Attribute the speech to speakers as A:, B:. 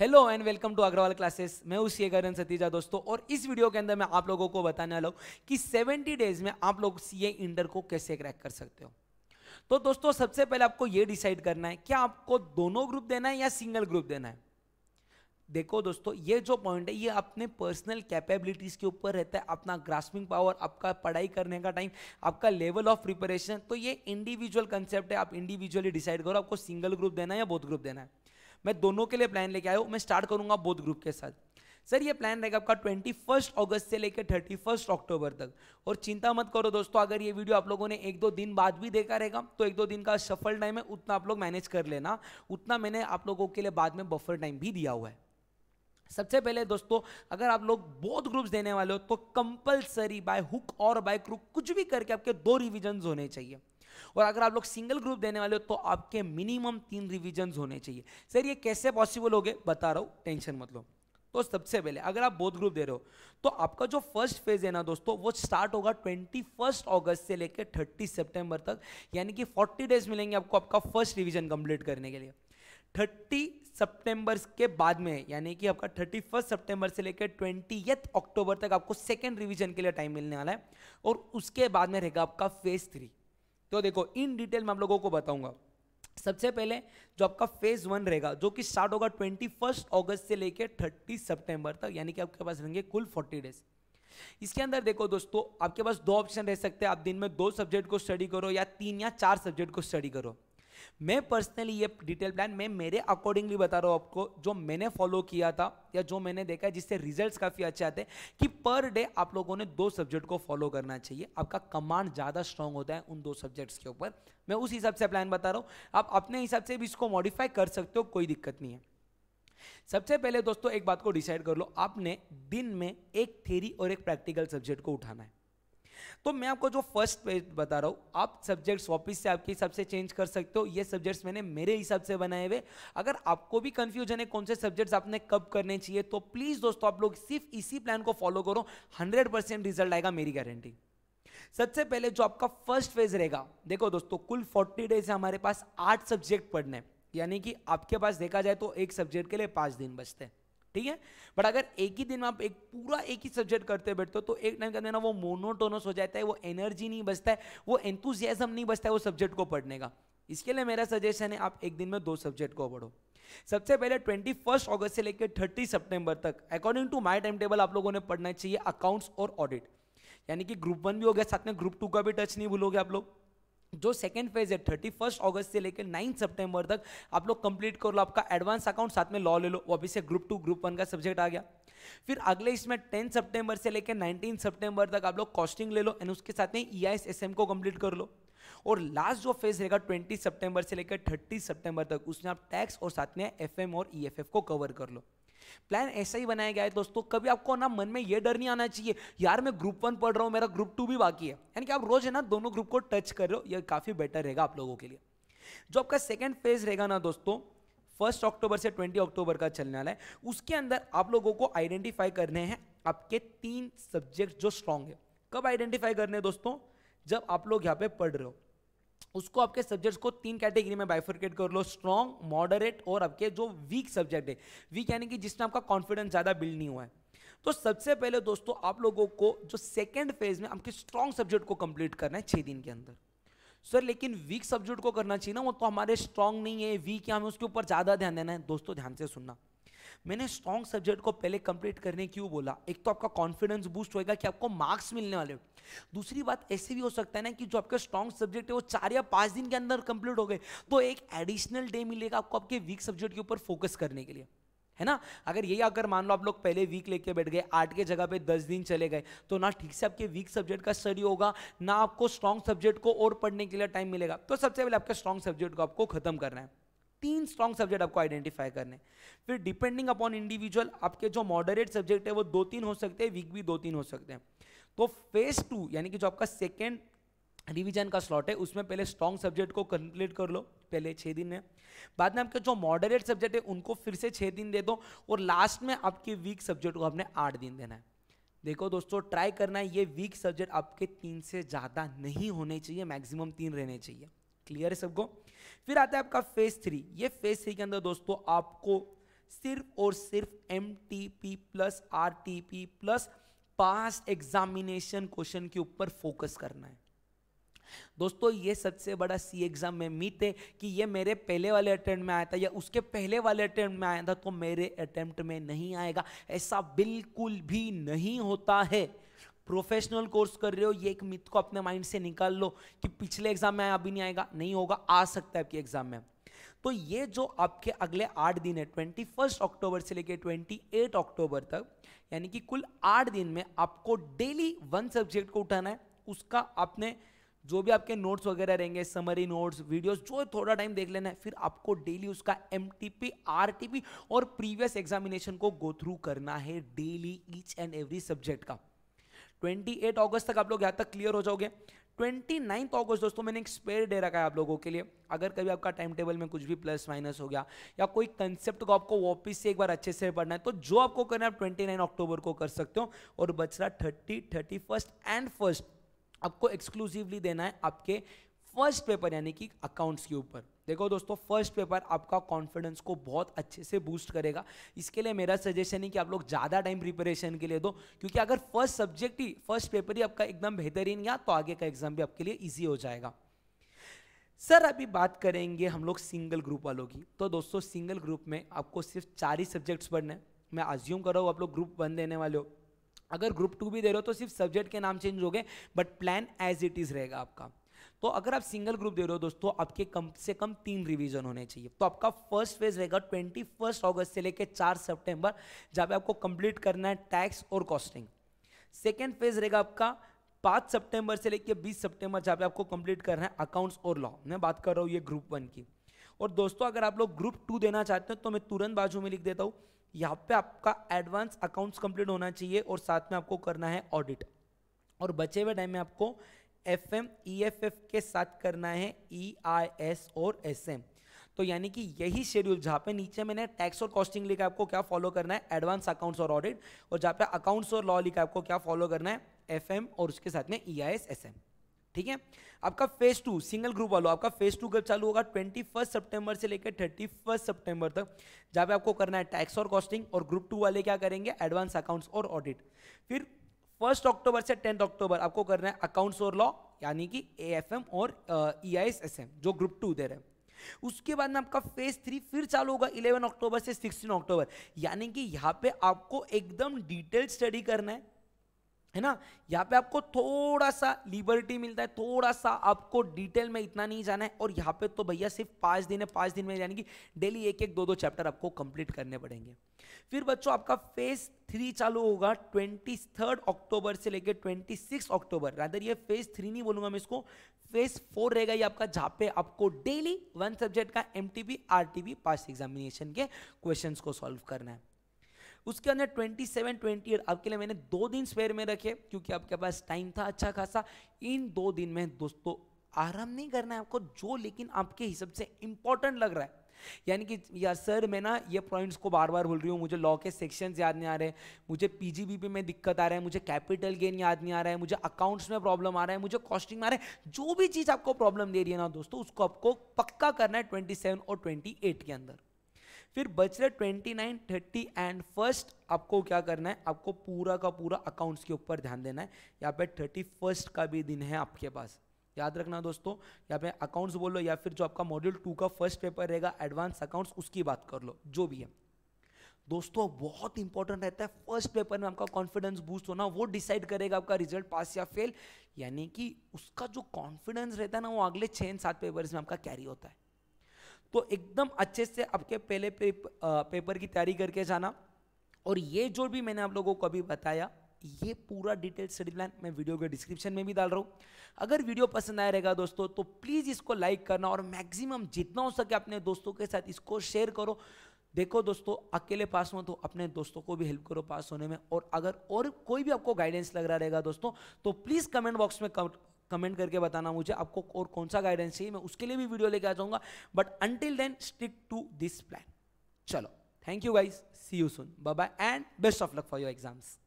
A: hello and welcome to Agrawal classes मैं उसी अगरन सतीजा दोस्तों और इस वीडियो के अंदर मैं आप लोगों को बताने वाला हूँ कि 70 डेज में आप लोग सीए इंटर को कैसे क्रैक कर सकते हो तो दोस्तों सबसे पहले आपको ये डिसाइड करना है क्या आपको दोनों ग्रुप देना है या सिंगल ग्रुप देना है देखो दोस्तों ये जो पॉइंट है ये अपने पर्सनल कैपेबिलिटीज़ के ऊपर रहता है अपना ग्रास्पिंग पावर आपका पढ़ाई करने का टाइम आपका लेवल ऑफ प्रिपरेशन तो ये इंडिविजुअल कंसेप्ट है आप इंडिविजुअली डिसाइड करो आपको सिंगल ग्रुप देना है या बोथ ग्रुप देना है मैं दोनों के लिए प्लान लेके आया हूँ मैं स्टार्ट करूंगा बोध ग्रुप के साथ सर ये प्लान रहेगा आपका ट्वेंटी फर्स्ट अगस्त से लेकर थर्टी फर्स्ट अक्टूबर तक और चिंता मत करो दोस्तों अगर ये वीडियो आप लोगों ने एक दो दिन बाद भी देखा रहेगा तो एक दो दिन का सफल टाइम है उतना आप लोग मैनेज कर लेना उतना मैंने आप लोगों के लिए बाद में बफर टाइम भी दिया हुआ है सबसे पहले दोस्तों अगर आप लोग बोध ग्रुप्स देने वाले हो तो कंपलसरी बाय हुक और बाय क्रुक कुछ भी करके आपके दो रिविजन होने चाहिए और अगर आप लोग सिंगल ग्रुप देने वाले हो तो आपके मिनिमम तीन रिविजन होने चाहिए सर ये कैसे पॉसिबल हो गए बता रहा हूँ टेंशन मतलब तो सबसे पहले अगर आप बोध ग्रुप दे रहे हो तो आपका जो फर्स्ट फेज है ना दोस्तों वो स्टार्ट होगा ट्वेंटी फर्स्ट अगस्त से लेकर थर्टी सितंबर तक यानी कि फोर्टी डेज मिलेंगे आपको आपका फर्स्ट रिवीजन कंप्लीट करने के लिए थर्टी सितंबर के बाद में यानी कि आपका थर्टी फर्स्ट सेप्टेम्बर से लेकर ट्वेंटी अक्टूबर तक आपको सेकेंड रिविजन के लिए टाइम मिलने वाला है और उसके बाद में रहेगा आपका फेज थ्री तो देखो इन डिटेल मैं आप लोगों को बताऊंगा सबसे पहले जो आपका फेज वन रहेगा जो कि स्टार्ट होगा ट्वेंटी फर्स्ट ऑगस्ट से लेकर थर्टी सितंबर तक यानी कि आपके पास रहेंगे कुल फोर्टी डेज इसके अंदर देखो दोस्तों आपके पास दो ऑप्शन रह सकते हैं आप दिन में दो सब्जेक्ट को स्टडी करो या तीन या चार सब्जेक्ट को स्टडी करो मैं पर्सनली ये डिटेल प्लान मैं मेरे अकॉर्डिंगली बता रहा हूँ आपको जो मैंने फॉलो किया था या जो मैंने देखा है जिससे रिजल्ट्स काफ़ी अच्छे आते हैं कि पर डे आप लोगों ने दो सब्जेक्ट को फॉलो करना चाहिए आपका कमांड ज़्यादा स्ट्रांग होता है उन दो सब्जेक्ट्स के ऊपर मैं उस हिसाब से प्लान बता रहा हूँ आप अपने हिसाब से भी इसको मॉडिफाई कर सकते हो कोई दिक्कत नहीं है सबसे पहले दोस्तों एक बात को डिसाइड कर लो आपने दिन में एक थेरी और एक प्रैक्टिकल सब्जेक्ट को उठाना है तो मैं आपको जो फर्स्ट पेज बता रहा हूँ आप सब्जेक्ट्स वापस से आपके हिसाब से चेंज कर सकते हो ये सब्जेक्ट्स मैंने मेरे हिसाब से बनाए हुए अगर आपको भी कन्फ्यूजन है कौन से सब्जेक्ट्स आपने कब करने चाहिए तो प्लीज़ दोस्तों आप लोग सिर्फ इसी प्लान को फॉलो करो हंड्रेड रिजल्ट आएगा मेरी गारंटी सबसे पहले जो आपका फर्स्ट फेज रहेगा देखो दोस्तों कुल 40 डेज हमारे पास आठ सब्जेक्ट पढ़ने यानी कि आपके पास देखा जाए तो एक सब्जेक्ट के लिए पांच दिन बचते हैं ठीक है बट अगर एक ही दिन में आप एक पूरा एक ही सब्जेक्ट करते बैठते हो तो एक ना कहते ना वो मोनोटोनस हो जाता है वो एनर्जी नहीं बचता है वो एंथुजियाजम नहीं बचता है वो सब्जेक्ट को पढ़ने का इसके लिए मेरा सजेशन है आप एक दिन में दो सब्जेक्ट को पढ़ो सबसे पहले ट्वेंटी फर्स्ट ऑगस्ट से लेकर थर्टी सितंबर तक according to my time table आप लोगों ने पढ़ना चाहिए अकाउंट्स और ऑडिट यानी कि ग्रुप वन भी हो गया साथ में ग्रुप टू का भी टच नहीं भूलोगे आप लोग जो सेकेंड फेज है थर्टी फर्स्ट ऑगस्ट से लेकर नाइन सितंबर तक आप लोग कंप्लीट कर लो आपका एडवांस अकाउंट साथ में लॉ ले लो अभी से ग्रुप टू ग्रुप वन का सब्जेक्ट आ गया फिर अगले इसमें टेन सितंबर से लेकर नाइनटीन सितंबर तक आप लोग कॉस्टिंग ले लो एंड उसके साथ में ई आई एस एम को कंप्लीट कर लो और लास्ट जो फेज रहेगा ट्वेंटी सितंबर से लेकर थर्टी सितंबर तक उसमें आप टैक्स और साथ में एफ और ई e को कवर कर लो प्लान ऐसा ही बनाया गया है दोस्तों कभी आपको ना मन में ये डर नहीं आना चाहिए यार मैं ग्रुप वन पढ़ रहा हूँ मेरा ग्रुप टू भी बाकी है यानी कि आप रोज है ना दोनों ग्रुप को टच कर रहे हो यह काफ़ी बेटर रहेगा आप लोगों के लिए जो आपका सेकेंड फेज रहेगा ना दोस्तों फर्स्ट अक्टूबर से ट्वेंटी अक्टूबर का चलने वाला है उसके अंदर आप लोगों को आइडेंटिफाई करने हैं आपके तीन सब्जेक्ट जो स्ट्रांग है कब आइडेंटिफाई करने दोस्तों जब आप लोग यहाँ पे पढ़ रहे हो उसको आपके सब्जेक्ट्स को तीन कैटेगरी में बाइफर्केट कर लो स्ट्रॉन्ग मॉडरेट और आपके जो वीक सब्जेक्ट है वीक यानी कि जिसमें आपका कॉन्फिडेंस ज़्यादा बिल्ड नहीं हुआ है तो सबसे पहले दोस्तों आप लोगों को जो सेकेंड फेज में आपके स्ट्रॉन्ग सब्जेक्ट को कंप्लीट करना है छः दिन के अंदर सर लेकिन वीक सब्जेक्ट को करना चाहिए ना वो तो हमारे स्ट्रांग नहीं है वीक है हमें उसके ऊपर ज़्यादा ध्यान देना है दोस्तों ध्यान से सुनना मैंने स्ट्रॉन्ग सब्जेक्ट को पहले कंप्लीट करने क्यों बोला एक तो आपका कॉन्फिडेंस बूस्ट होएगा कि आपको मार्क्स मिलने वाले दूसरी बात ऐसे भी हो सकता है ना कि जो आपके स्ट्रॉन्ग सब्जेक्ट है वो चार या पांच दिन के अंदर कंप्लीट हो गए तो एक एडिशनल डे मिलेगा आपको आपके वीक सब्जेक्ट के ऊपर फोकस करने के लिए है ना अगर यही अगर मान लो आप लोग पहले वीक लेके बैठ गए आठ के जगह पे दस दिन चले गए तो ना ठीक से आपके वीक सब्जेक्ट का स्टडी होगा ना आपको स्ट्रॉन्ग सब्जेक्ट को और पढ़ने के लिए टाइम मिलेगा तो सबसे पहले आपके स्ट्रॉन्ग सब्जेक्ट को आपको खत्म करना है तीन स्ट्रॉन्ग सब्जेक्ट आपको आइडेंटिफाई करने फिर डिपेंडिंग अपॉन इंडिविजुअल आपके जो मॉडरेट सब्जेक्ट है वो दो तीन हो सकते हैं वीक भी दो तीन हो सकते हैं तो फेज टू यानी कि जो आपका सेकेंड रिविजन का स्लॉट है उसमें पहले स्ट्रॉन्ग सब्जेक्ट को कंप्लीट कर लो पहले छः दिन में बाद में आपके जो मॉडरेट सब्जेक्ट है उनको फिर से छः दिन दे दो और लास्ट में आपके वीक सब्जेक्ट को आपने आठ दिन देना है देखो दोस्तों ट्राई करना है ये वीक सब्जेक्ट आपके तीन से ज़्यादा नहीं होने चाहिए मैक्सिमम तीन रहने चाहिए क्लियर है सबको फिर आता है आपका फेज थ्री ये फेज थ्री के अंदर दोस्तों आपको सिर्फ और सिर्फ M T P plus R T P plus past examination question के ऊपर फोकस करना है दोस्तों ये सबसे बड़ा सी एग्जाम में मीत है कि ये मेरे पहले वाले अटेम्प्ट में आया था या उसके पहले वाले अटेम्प्ट में आया था तो मेरे अटेम्प्ट में नहीं आएगा ऐसा बिल्कुल भी नहीं होता है प्रोफेशनल कोर्स कर रहे हो ये एक मिथ को अपने माइंड से निकाल लो कि पिछले एग्जाम में अभी नहीं आएगा नहीं होगा आ सकता है आपके एग्जाम में तो ये जो आपके अगले आठ दिन है ट्वेंटी फर्स्ट अक्टूबर से लेकर ट्वेंटी एट अक्टूबर तक यानी कि कुल आठ दिन में आपको डेली वन सब्जेक्ट को उठाना है उसका आपने जो भी आपके नोट्स वगैरह रहेंगे समरी नोट्स वीडियोस जो थोड़ा टाइम देख लेना है फिर आपको डेली उसका एम टी और प्रीवियस एग्जामिनेशन को गो थ्रू करना है daily each and every subject का 28 अगस्त तक आप लोग यहाँ तक क्लियर हो जाओगे ट्वेंटी नाइन्थ अगस्त दोस्तों मैंने एक स्पेयर डे रखा है आप लोगों के लिए अगर कभी आपका टाइम टेबल में कुछ भी प्लस माइनस हो गया या कोई कंसेप्ट को आपको वापस से एक बार अच्छे से पढ़ना है तो जो आपको करना है आप ट्वेंटी नाइन अक्टूबर को कर सकते हो और बच रहा thirty thirty first and first आपको एक्सक्लूसिवली देना है आपके फर्स्ट पेपर यानी कि अकाउंट्स के ऊपर देखो दोस्तों फर्स्ट पेपर आपका कॉन्फिडेंस को बहुत अच्छे से बूस्ट करेगा इसके लिए मेरा सजेशन है कि आप लोग ज़्यादा टाइम प्रिपरेशन के लिए दो क्योंकि अगर फर्स्ट सब्जेक्ट ही फर्स्ट पेपर ही आपका एकदम बेहतरीन गया तो आगे का एग्जाम भी आपके लिए ईजी हो जाएगा सर अभी बात करेंगे हम लोग सिंगल ग्रुप वालों की तो दोस्तों सिंगल ग्रुप में आपको सिर्फ चार ही सब्जेक्ट्स पढ़ने मैं अज्यूम कर रहा हूँ आप लोग ग्रुप वन देने वाले हो अगर ग्रुप टू भी दे रहे हो तो सिर्फ सब्जेक्ट के नाम चेंज हो गए but plan as it is रहेगा आपका तो अगर आप सिंगल ग्रुप दे रहे हो दोस्तों आपके कम से कम तीन रिवीजन होने चाहिए तो आपका फर्स्ट फेज रहेगा ट्वेंटी फर्स्ट ऑगस्ट से लेकर चार सितंबर जहां पे आपको कंप्लीट करना है टैक्स और कॉस्टिंग सेकेंड फेज रहेगा आपका पाँच सितंबर से लेकर बीस सितंबर जहाँ पे आपको कंप्लीट करना है अकाउंट्स और लॉ मैं बात कर रहा हूँ ये ग्रुप वन की और दोस्तों अगर आप लोग ग्रुप टू देना चाहते हैं तो मैं तुरंत बाजू में लिख देता हूँ यहाँ पे आपका एडवांस अकाउंट्स कंप्लीट होना चाहिए और साथ में आपको करना है ऑडिट और बचे हुए टाइम में आपको F M E F F के साथ करना है ई आई एस और एस एम तो यानी कि यही शेड्यूल जहाँ पे नीचे मैंने टैक्स और कॉस्टिंग लिखा आपको क्या फॉलो करना है एडवांस अकाउंट्स और ऑडिट और जहाँ पे अकाउंट्स और लॉ लिखा आपको क्या फॉलो करना है एफ एम और उसके साथ में E I S S M ठीक है आपका फेज टू सिंगल ग्रुप वालों आपका फेज टू कब चालू होगा ट्वेंटी फर्स्ट सेप्टेम्बर से लेकर थर्टी फर्स्ट सेप्टेम्बर तक जहाँ पे आपको करना है टैक्स और कॉस्टिंग और ग्रुप टू वाले क्या करेंगे एडवांस अकाउंट्स और ऑडिट फिर फर्स्ट अक्टूबर से टेंथ अक्टूबर आपको करना है अकाउंट्स और लॉ यानी कि ए और ई uh, आई e जो ग्रुप टू दे रहे हैं उसके बाद में आपका फेज थ्री फिर चालू होगा 11 अक्टूबर से 16 अक्टूबर यानी कि यहाँ पे आपको एकदम डिटेल स्टडी करना है है ना यहाँ पे आपको थोड़ा सा लिबर्टी मिलता है थोड़ा सा आपको डिटेल में इतना नहीं जाना है और यहाँ पे तो भैया सिर्फ पाँच दिन है पाँच दिन में यानी कि डेली एक एक दो दो चैप्टर आपको कंप्लीट करने पड़ेंगे फिर बच्चों आपका फेज थ्री चालू होगा ट्वेंटी थर्ड अक्टूबर से लेकर ट्वेंटी सिक्स अक्टूबर रादर ये फेज थ्री नहीं बोलूंगा मैं इसको फेज फोर रहेगा ये आपका जहाँ पे आपको डेली वन सब्जेक्ट का M T B R T B past examination के क्वेश्चन को सॉल्व करना है उसके अंदर 27, 28 आपके लिए मैंने दो दिन स्पेयर में रखे क्योंकि आपके पास टाइम था अच्छा खासा इन दो दिन में दोस्तों आराम नहीं करना है आपको जो लेकिन आपके हिसाब से इंपॉर्टेंट लग रहा है यानी कि यार सर मैं ना ये पॉइंट्स को बार बार भूल रही हूँ मुझे लॉ के सेक्शन याद नहीं आ रहे मुझे पीजीबीपी में दिक्कत आ रहा है मुझे कैपिटल गेन याद नहीं आ रहा है मुझे अकाउंट्स में प्रॉब्लम आ रहा है मुझे कॉस्टिंग में आ रहा है जो भी चीज़ आपको प्रॉब्लम दे रही है ना दोस्तों उसको आपको पक्का करना है ट्वेंटी और ट्वेंटी के अंदर फिर बच रहे twenty nine thirty and first आपको क्या करना है आपको पूरा का पूरा अकाउंट्स के ऊपर ध्यान देना है यहाँ पे थर्टी फर्स्ट का भी दिन है आपके पास याद रखना दोस्तों यहाँ पे अकाउंट्स बोलो या फिर जो आपका मॉड्यूल टू का फर्स्ट पेपर रहेगा एडवांस अकाउंट्स उसकी बात कर लो जो भी है दोस्तों बहुत इंपॉर्टेंट रहता है फर्स्ट पेपर में आपका कॉन्फिडेंस बूस्ट होना वो डिसाइड करेगा आपका रिजल्ट पास या फेल यानी कि उसका जो कॉन्फिडेंस रहता है ना वो अगले छः सात पेपर्स में आपका कैरी होता है तो एकदम अच्छे से आपके पहले पे, पेपर की तैयारी करके जाना और ये जो भी मैंने आप लोगों को अभी बताया ये पूरा डिटेल स्टडी प्लान मैं वीडियो के डिस्क्रिप्शन में भी डाल रहा हूँ अगर वीडियो पसंद आया रहेगा दोस्तों तो प्लीज़ इसको लाइक करना और मैक्सिमम जितना हो सके अपने दोस्तों के साथ इसको शेयर करो देखो दोस्तों अकेले पास हो तो अपने दोस्तों को भी हेल्प करो पास होने में और अगर और कोई भी आपको गाइडेंस लग रहा रहेगा दोस्तों तो प्लीज़ कमेंट बॉक्स में कमेंट करके बताना मुझे आपको और कौन सा गाइडेंस चाहिए मैं उसके लिए भी वीडियो लेके आ जाऊंगा but until then stick to this plan चलो thank you guys see you soon bye and best of luck for your exams